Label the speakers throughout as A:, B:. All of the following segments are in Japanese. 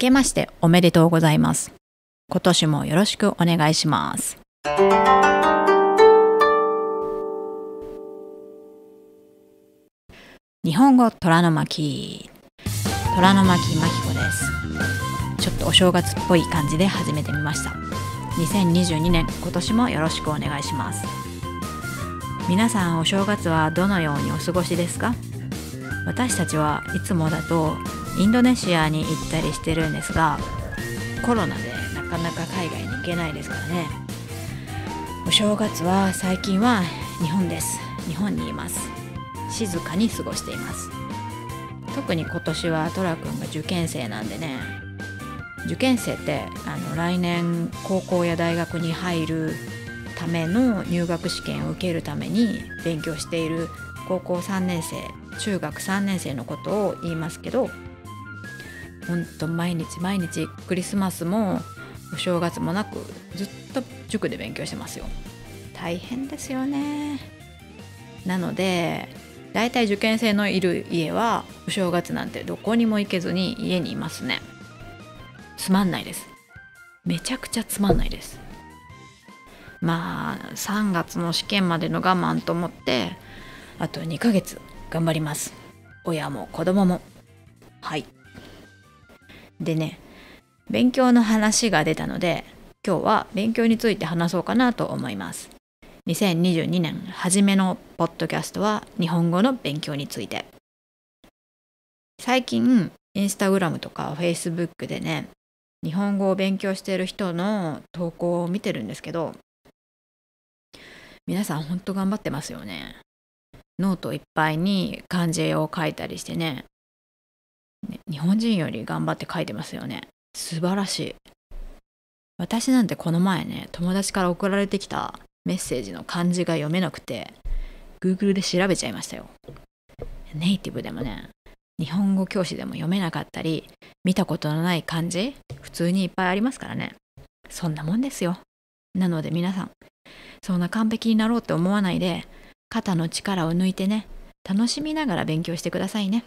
A: けましておめでとうございます。今年もよろしくお願いします。日本語虎の巻虎の巻真紀子ですちょっとお正月っぽい感じで始めてみました2022年今年もよろしくお願いします皆さんお正月はどのようにお過ごしですか私たちはいつもだとインドネシアに行ったりしてるんですがコロナでなかなか海外に行けないですからねお正月は最近は日本です日本にいます静かに過ごしています特に今年はトラ君が受験生なんでね受験生ってあの来年高校や大学に入るための入学試験を受けるために勉強している高校3年生中学3年生のことを言いますけどほんと毎日毎日クリスマスもお正月もなくずっと塾で勉強してますよ大変ですよねなのでだいたい受験生のいる家はお正月なんてどこにも行けずに家にいますねつまんないですめちゃくちゃつまんないですまあ3月の試験までの我慢と思ってあと2ヶ月頑張ります親も子供もはいでね勉強の話が出たので今日は勉強について話そうかなと思います2022年初めのポッドキャストは日本語の勉強について最近インスタグラムとかフェイスブックでね日本語を勉強している人の投稿を見てるんですけど皆さんほんと頑張ってますよねノートいっぱいに漢字を書いたりしてね日本人より頑張って書いてますよね素晴らしい私なんてこの前ね友達から送られてきたメッセージの漢字が読めなくて Google で調べちゃいましたよネイティブでもね日本語教師でも読めなかったり見たことのない漢字普通にいっぱいありますからねそんなもんですよなので皆さんそんな完璧になろうって思わないで肩の力を抜いてね楽しみながら勉強してくださいね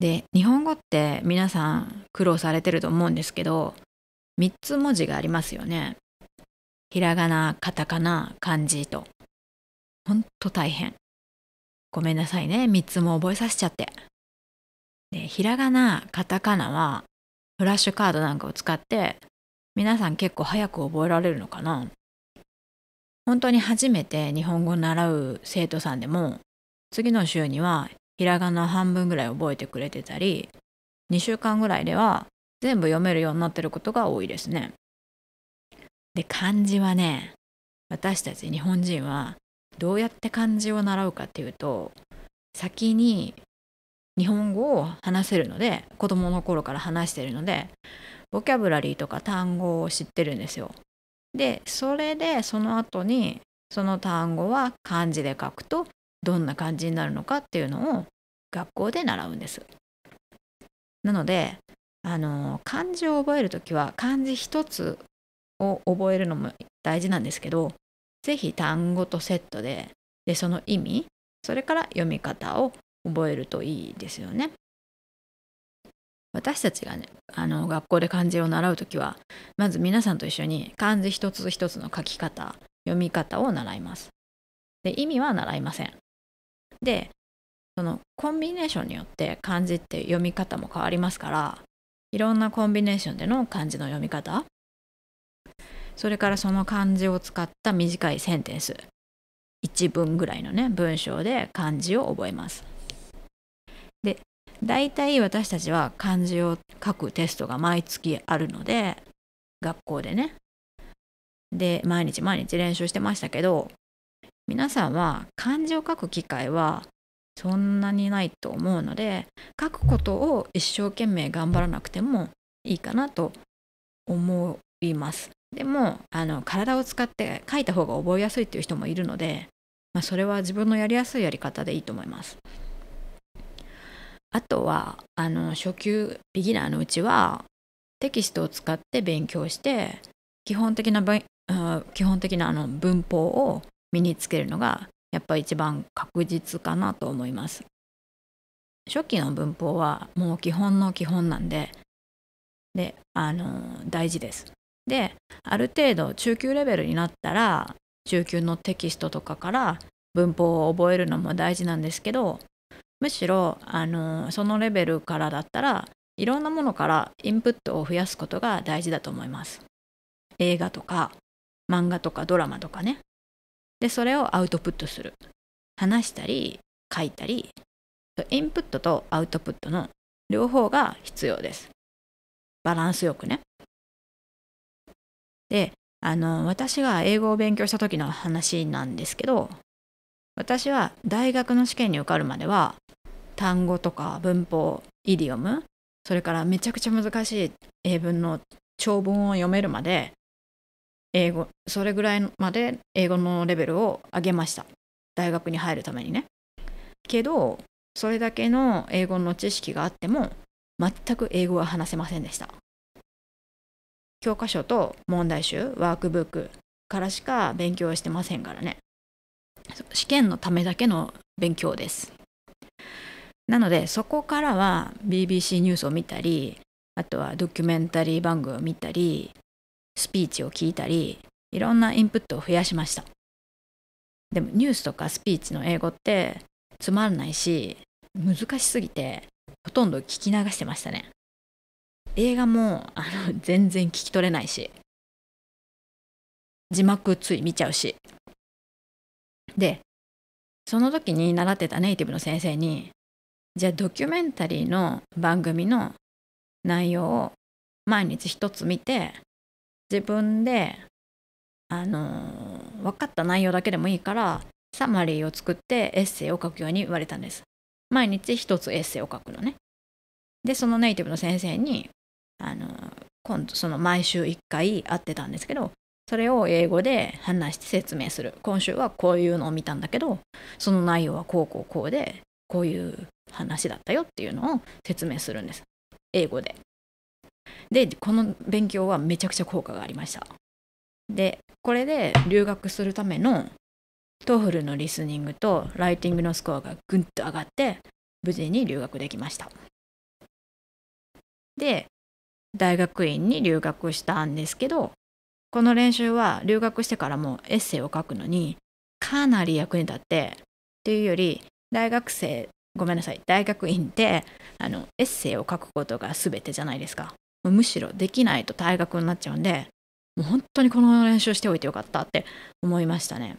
A: で日本語って皆さん苦労されてると思うんですけど3つ文字がありますよね。ひらがなカタカナ漢字と。ほんと大変。ごめんなさいね3つも覚えさせちゃって。でひらがなカタカナはフラッシュカードなんかを使って皆さん結構早く覚えられるのかな本当に初めて日本語を習う生徒さんでも次の週にはひらがな半分ぐらい覚えてくれてたり2週間ぐらいでは全部読めるようになってることが多いですね。で漢字はね私たち日本人はどうやって漢字を習うかっていうと先に日本語を話せるので子どもの頃から話してるのでボキャブラリーとか単語を知ってるんですよ。でそれでその後にその単語は漢字で書くとどんな感じになるのかっていうのを学校で習うんです。なのであの漢字を覚える時は漢字一つを覚えるのも大事なんですけど是非単語とセットででその意味それから読み方を覚えるといいですよね。私たちがねあの学校で漢字を習う時はまず皆さんと一緒に漢字一つ一つの書き方読み方を習います。で意味は習いません。でそのコンビネーションによって漢字って読み方も変わりますからいろんなコンビネーションでの漢字の読み方それからその漢字を使った短いセンテンス1文ぐらいのね文章で漢字を覚えますで大体私たちは漢字を書くテストが毎月あるので学校でねで毎日毎日練習してましたけど皆さんは漢字を書く機会はそんなにないと思うので書くことを一生懸命頑張らなくてもいいかなと思います。でもあの体を使って書いた方が覚えやすいっていう人もいるので、まあ、それは自分のやりやすいやり方でいいと思います。あとはあの初級ビギナーのうちはテキストを使って勉強して基本的な基本的なあの文法を身につけるのがやっぱ一番確実かなと思います。初期の文法はもう基本の基本なんでであの大事です。である程度中級レベルになったら中級のテキストとかから文法を覚えるのも大事なんですけどむしろあのそのレベルからだったらいろんなものからインプットを増やすことが大事だと思います。映画とか漫画とかドラマとかねでそれをアウトプットする話したり書いたりインプットとアウトプットの両方が必要ですバランスよくねであの私が英語を勉強した時の話なんですけど私は大学の試験に受かるまでは単語とか文法イディオムそれからめちゃくちゃ難しい英文の長文を読めるまで英語それぐらいまで英語のレベルを上げました大学に入るためにねけどそれだけの英語の知識があっても全く英語は話せませんでした教科書と問題集ワークブックからしか勉強してませんからね試験のためだけの勉強ですなのでそこからは BBC ニュースを見たりあとはドキュメンタリー番組を見たりスピーチを聞いたりいろんなインプットを増やしましたでもニュースとかスピーチの英語ってつまんないし難しすぎてほとんど聞き流してましたね映画もあの全然聞き取れないし字幕つい見ちゃうしでその時に習ってたネイティブの先生にじゃあドキュメンタリーの番組の内容を毎日一つ見て自分であの分かった内容だけでもいいからサマリーを作ってエッセイを書くように言われたんです。毎日一つエッセイを書くのね。でそのネイティブの先生にあの今度その毎週1回会ってたんですけどそれを英語で話して説明する今週はこういうのを見たんだけどその内容はこうこうこうでこういう話だったよっていうのを説明するんです英語ででこの勉強はめちゃくちゃ効果がありましたでこれで留学するためのトフルのリスニングとライティングのスコアがぐんと上がって無事に留学できましたで大学院に留学したんですけどこの練習は留学してからもエッセイを書くのにかなり役に立ってっていうより大学生ごめんなさい大学院ってあのエッセイを書くことが全てじゃないですかむしろできないと退学になっちゃうんでもう本当にこの練習しておいてよかったって思いましたね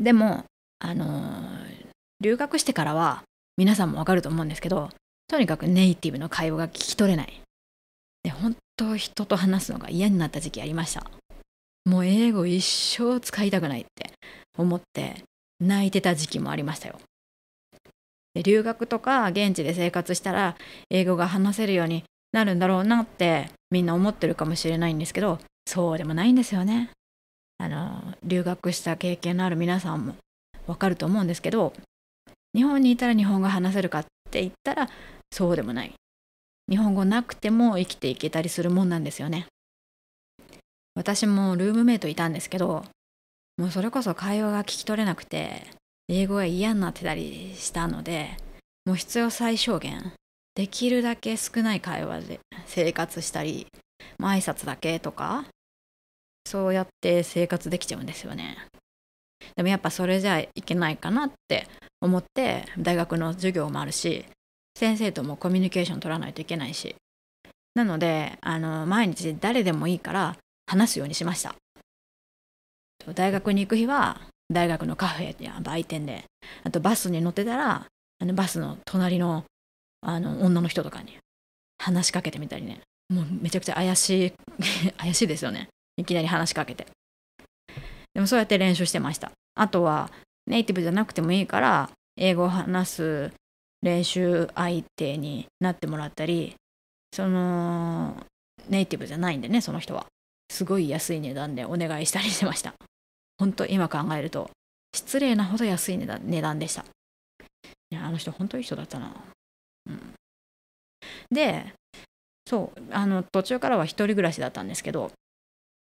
A: でもあのー、留学してからは皆さんもわかると思うんですけどとにかくネイティブの会話が聞き取れないで本当人と話すのが嫌になった時期ありましたもう英語一生使いたくないって思って泣いてた時期もありましたよ留学とか現地で生活したら英語が話せるようになるんだろうなってみんな思ってるかもしれないんですけどそうでもないんですよね。あの留学した経験のある皆さんもわかると思うんですけど日本にいたら日本語話せるかって言ったらそうでもない日本語なくても生きていけたりするもんなんですよね私もルームメイトいたんですけどもうそれこそ会話が聞き取れなくて英語が嫌になってたりしたのでもう必要最小限できるだけ少ない会話で生活したり、まあ、挨拶だけとかそうやって生活できちゃうんですよねでもやっぱそれじゃいけないかなって思って大学の授業もあるし先生ともコミュニケーション取らないといけないしなのであの毎日誰でもいいから話すようにしました大学に行く日は大学のカフェや売店であとバスに乗ってたらあのバスの隣のあの女の人とかに話しかけてみたりねもうめちゃくちゃ怪しい 怪しいですよねいきなり話しかけてでもそうやって練習してましたあとはネイティブじゃなくてもいいから英語を話す練習相手になってもらったりそのネイティブじゃないんでねその人はすごい安い値段でお願いしたりしてました本当今考えると失礼なほど安い値段でした。いや、あの人本当いい人だったな。うん、で、そう、あの途中からは1人暮らしだったんですけど、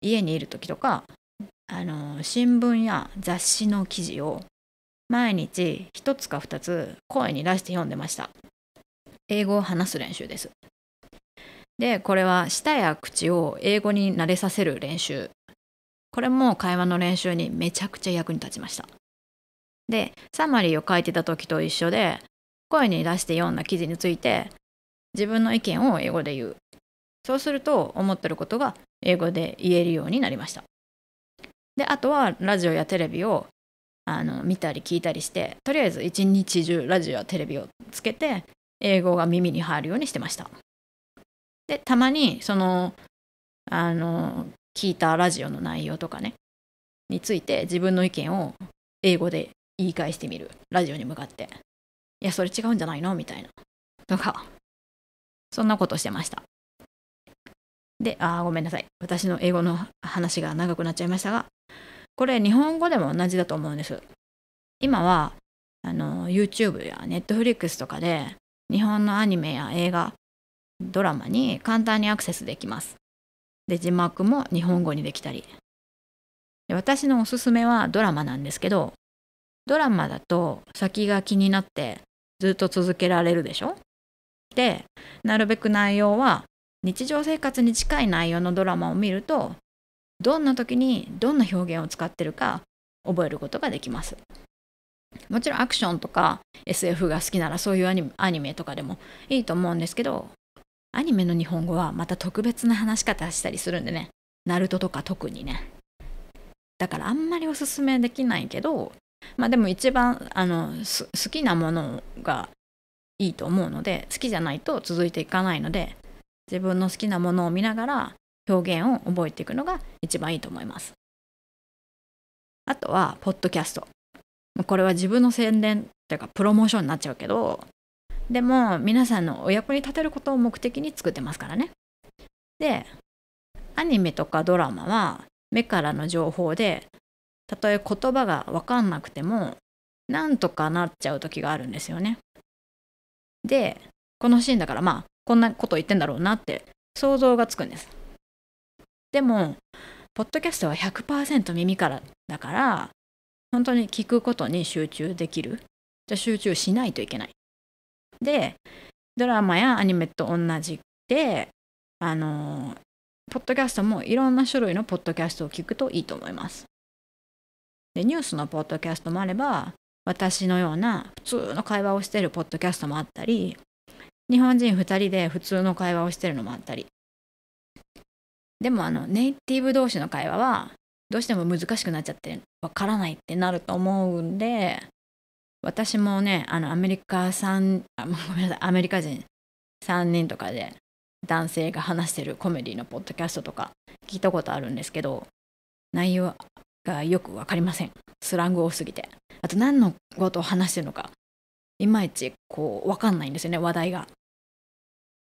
A: 家にいる時とか、あの新聞や雑誌の記事を毎日1つか2つ声に出して読んでました。英語を話す練習です。で、これは舌や口を英語に慣れさせる練習これも会話の練習にめちゃくちゃ役に立ちましたでサマリーを書いてた時と一緒で声に出して読んだ記事について自分の意見を英語で言うそうすると思ってることが英語で言えるようになりましたであとはラジオやテレビをあの見たり聞いたりしてとりあえず一日中ラジオやテレビをつけて英語が耳に入るようにしてましたでたまにそのあの聞いたラジオの内容とかねについて自分の意見を英語で言い返してみるラジオに向かっていやそれ違うんじゃないのみたいなとかそんなことしてましたであごめんなさい私の英語の話が長くなっちゃいましたがこれ日本語でも同じだと思うんです今はあの YouTube や Netflix とかで日本のアニメや映画ドラマに簡単にアクセスできますで字幕も日本語にできたり私のおすすめはドラマなんですけどドラマだと先が気になってずっと続けられるでしょでなるべく内容は日常生活に近い内容のドラマを見るとどんな時にどんな表現を使ってるか覚えることができますもちろんアクションとか SF が好きならそういうアニメとかでもいいと思うんですけどアニメの日本語はまた特別な話し方したりするんでねナルトとか特にねだからあんまりおすすめできないけどまあでも一番あの好きなものがいいと思うので好きじゃないと続いていかないので自分の好きなものを見ながら表現を覚えていくのが一番いいと思います。あとはポッドキャスト。これは自分の宣伝っていうかプロモーションになっちゃうけどでも皆さんのお役に立てることを目的に作ってますからね。でアニメとかドラマは目からの情報でたとえ言葉が分かんなくてもなんとかなっちゃう時があるんですよね。でこのシーンだからまあこんなこと言ってんだろうなって想像がつくんです。でもポッドキャストは100%耳からだから本当に聞くことに集中できるじゃ集中しないといけないでドラマやアニメと同じであのポッドキャストもいろんな種類のポッドキャストを聞くといいと思います。でニュースのポッドキャストもあれば私のような普通の会話をしてるポッドキャストもあったり日本人2人で普通の会話をしてるのもあったりでもあのネイティブ同士の会話はどうしても難しくなっちゃってわからないってなると思うんで私もねあのアメリカ3あごめんなさいアメリカ人3人とかで男性が話してるコメディのポッドキャストとか聞いたことあるんですけど内容がよく分かりませんスラング多すぎてあと何のことを話してるのかいまいちこう分かんないんですよね話題が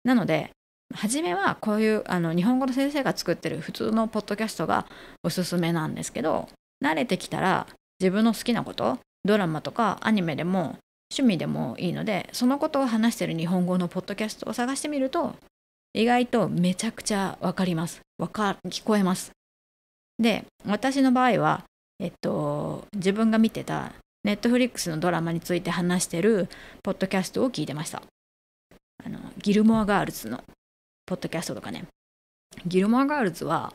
A: なので初めはこういうあの日本語の先生が作ってる普通のポッドキャストがおすすめなんですけど慣れてきたら自分の好きなことドラマとかアニメでも趣味でもいいのでそのことを話してる日本語のポッドキャストを探してみると意外とめちゃくちゃわかりますわか聞こえますで私の場合はえっと自分が見てたネットフリックスのドラマについて話してるポッドキャストを聞いてましたあのギルモアガールズのポッドキャストとかねギルモアガールズは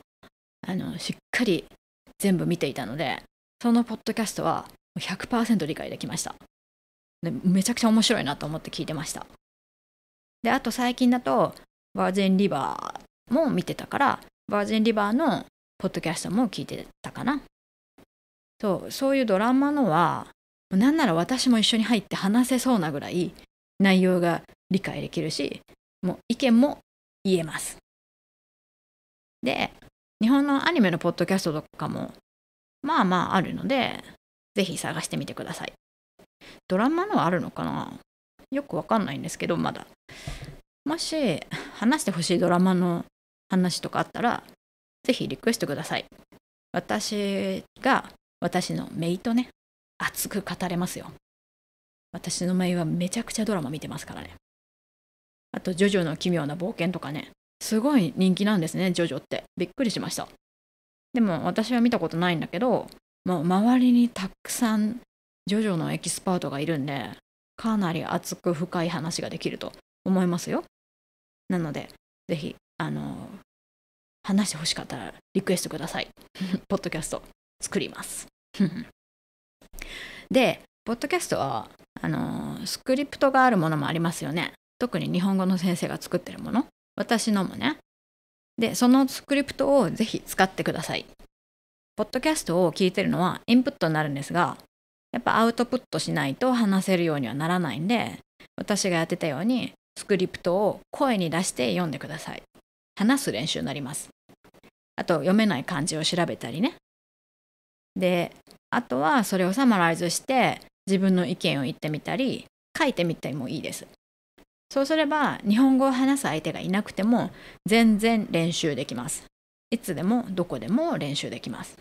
A: あのしっかり全部見ていたのでそのポッドキャストは100%理解できましたでめちゃくちゃ面白いなと思って聞いてましたであと最近だとバージンリバーも見てたからバージンリバーのポッドキャストも聞いてたかなそうそういうドラマのはなんなら私も一緒に入って話せそうなぐらい内容が理解できるしもう意見も言えますで日本のアニメのポッドキャストとかもまあまああるのでぜひ探してみてください。ドラマのあるのかなよくわかんないんですけど、まだ。もし、話してほしいドラマの話とかあったら、ぜひリクエストください。私が、私の姪とね、熱く語れますよ。私のイはめちゃくちゃドラマ見てますからね。あと、ジョジョの奇妙な冒険とかね、すごい人気なんですね、ジョジョって。びっくりしました。でも、私は見たことないんだけど、ま周りにたくさんジョジョのエキスパートがいるんでかなり熱く深い話ができると思いますよなので是非あの話してほしかったらリクエストください ポッドキャスト作ります でポッドキャストはあのスクリプトがあるものもありますよね特に日本語の先生が作ってるもの私のもねでそのスクリプトをぜひ使ってくださいポッドキャストを聞いてるのはインプットになるんですが、やっぱアウトプットしないと話せるようにはならないんで、私がやってたようにスクリプトを声に出して読んでください。話す練習になります。あと読めない漢字を調べたりね。で、あとはそれをサマライズして自分の意見を言ってみたり、書いてみてもいいです。そうすれば日本語を話す相手がいなくても全然練習できます。いつでもどこでも練習できます。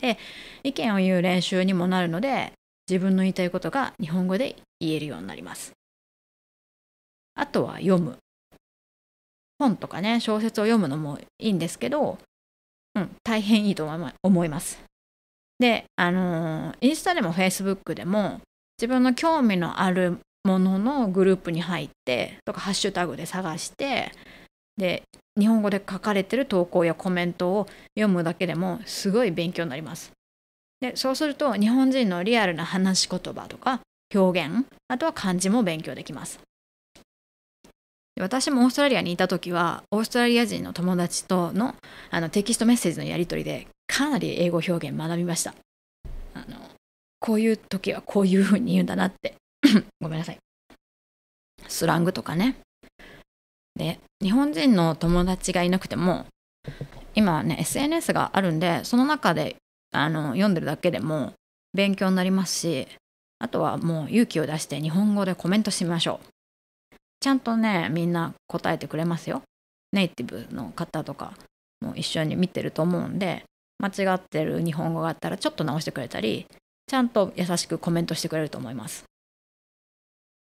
A: で意見を言う練習にもなるので自分の言いたいことが日本語で言えるようになります。あとは読む。本とかね小説を読むのもいいんですけど、うん、大変いいと思います。で、あのー、インスタでもフェイスブックでも自分の興味のあるもののグループに入ってとかハッシュタグで探してで日本語で書かれてる投稿やコメントを読むだけでもすごい勉強になります。でそうすると日本人のリアルな話し言葉とか表現あとは漢字も勉強できます。私もオーストラリアにいた時はオーストラリア人の友達とのあのテキストメッセージのやり取りでかなり英語表現学びました。あのこういう時はこういうふうに言うんだなって ごめんなさい。スラングとかねで日本人の友達がいなくても今はね SNS があるんでその中であの読んでるだけでも勉強になりますしあとはもう勇気を出して日本語でコメントしてみましょうちゃんとねみんな答えてくれますよネイティブの方とかも一緒に見てると思うんで間違ってる日本語があったらちょっと直してくれたりちゃんと優しくコメントしてくれると思います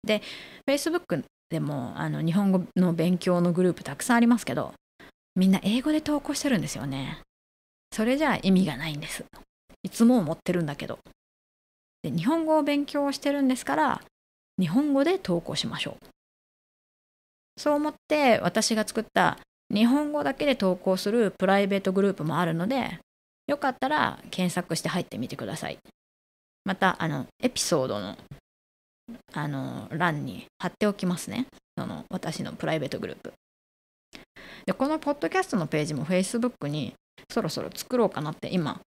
A: で Facebook でもあの日本語の勉強のグループたくさんありますけどみんな英語で投稿してるんですよね。それじゃあ意味がないんです。いつも思ってるんだけど。で日本語を勉強してるんですから日本語で投稿しましょう。そう思って私が作った日本語だけで投稿するプライベートグループもあるのでよかったら検索して入ってみてください。またあのエピソードのあの欄に貼っておきますねその私のプライベートグループでこのポッドキャストのページも Facebook にそろそろ作ろうかなって今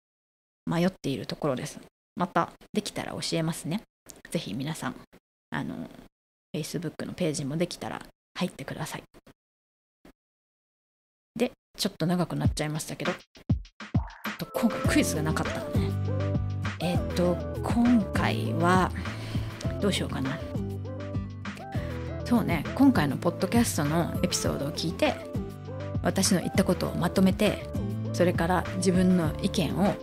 A: 迷っているところですまたできたら教えますね是非皆さんあの Facebook のページもできたら入ってくださいでちょっと長くなっちゃいましたけど今回クイズがなかったのねえっ、と今回はどうしようかなそうね今回のポッドキャストのエピソードを聞いて私の言ったことをまとめてそれから自分の意見を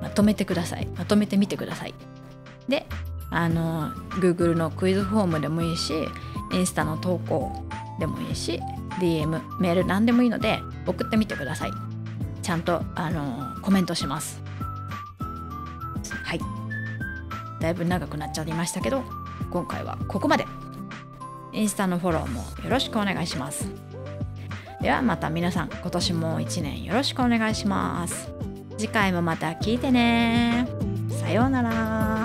A: まとめてくださいまとめてみてくださいであの Google のクイズフォームでもいいしインスタの投稿でもいいし DM メール何でもいいので送ってみてくださいちゃんとあのコメントしますだいぶ長くなっちゃいましたけど今回はここまでインスタのフォローもよろしくお願いしますではまた皆さん今年も1年よろしくお願いします次回もまた聞いてねさようなら